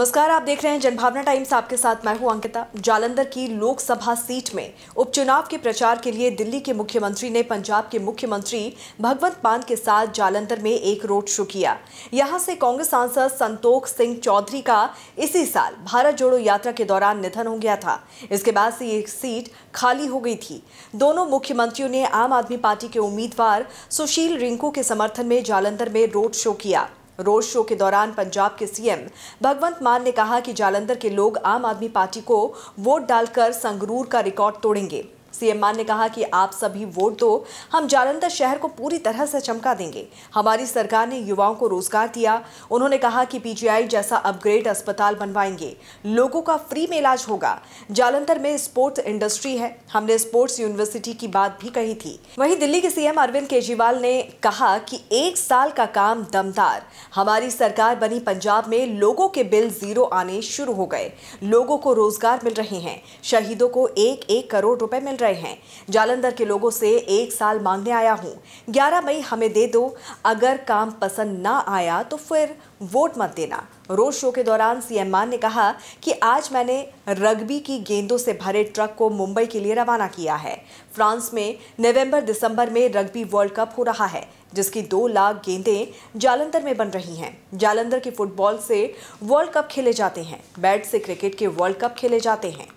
नमस्कार आप देख रहे हैं जनभावना टाइम्स आपके साथ मैं हूं अंकिता जालंधर की लोकसभा सीट में उपचुनाव के प्रचार के लिए दिल्ली के मुख्यमंत्री ने पंजाब के मुख्यमंत्री भगवंत मान के साथ जालंधर में एक रोड शो किया यहां से कांग्रेस सांसद संतोख सिंह चौधरी का इसी साल भारत जोड़ो यात्रा के दौरान निधन हो गया था इसके बाद से ये सीट खाली हो गई थी दोनों मुख्यमंत्रियों ने आम आदमी पार्टी के उम्मीदवार सुशील रिंकू के समर्थन में जालंधर में रोड शो किया रोड शो के दौरान पंजाब के सीएम भगवंत मान ने कहा कि जालंधर के लोग आम आदमी पार्टी को वोट डालकर संगरूर का रिकॉर्ड तोड़ेंगे सीएम मान ने कहा कि आप सभी वोट दो हम जालंधर शहर को पूरी तरह से चमका देंगे हमारी सरकार ने युवाओं को रोजगार दिया उन्होंने कहा कि पीजीआई जैसा अपग्रेड अस्पताल बनवाएंगे लोगों का फ्री में इलाज होगा जालंधर में स्पोर्ट्स इंडस्ट्री है हमने स्पोर्ट्स यूनिवर्सिटी की बात भी कही थी वहीं दिल्ली के सीएम अरविंद केजरीवाल ने कहा कि एक साल का काम दमदार हमारी सरकार बनी पंजाब में लोगों के बिल जीरो आने शुरू हो गए लोगों को रोजगार मिल रहे हैं शहीदों को एक एक करोड़ रुपए मिल रहे हैं जालंधर के लोगों से एक साल मांगने आया हूँ ग्यारह मई हमें दे दो अगर काम पसंद ना आया तो फिर वोट मत देना रोड शो के दौरान सीएम मान ने कहा कि आज मैंने रग्बी की गेंदों से भरे ट्रक को मुंबई के लिए रवाना किया है फ्रांस में नवंबर दिसंबर में रग्बी वर्ल्ड कप हो रहा है जिसकी दो लाख गेंदें जालंधर में बन रही हैं जालंधर के फुटबॉल से वर्ल्ड कप खेले जाते हैं बैट से क्रिकेट के वर्ल्ड कप खेले जाते हैं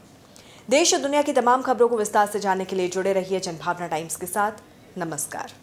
देश और दुनिया की तमाम खबरों को विस्तार से जानने के लिए जुड़े रहिए जनभावना टाइम्स के साथ नमस्कार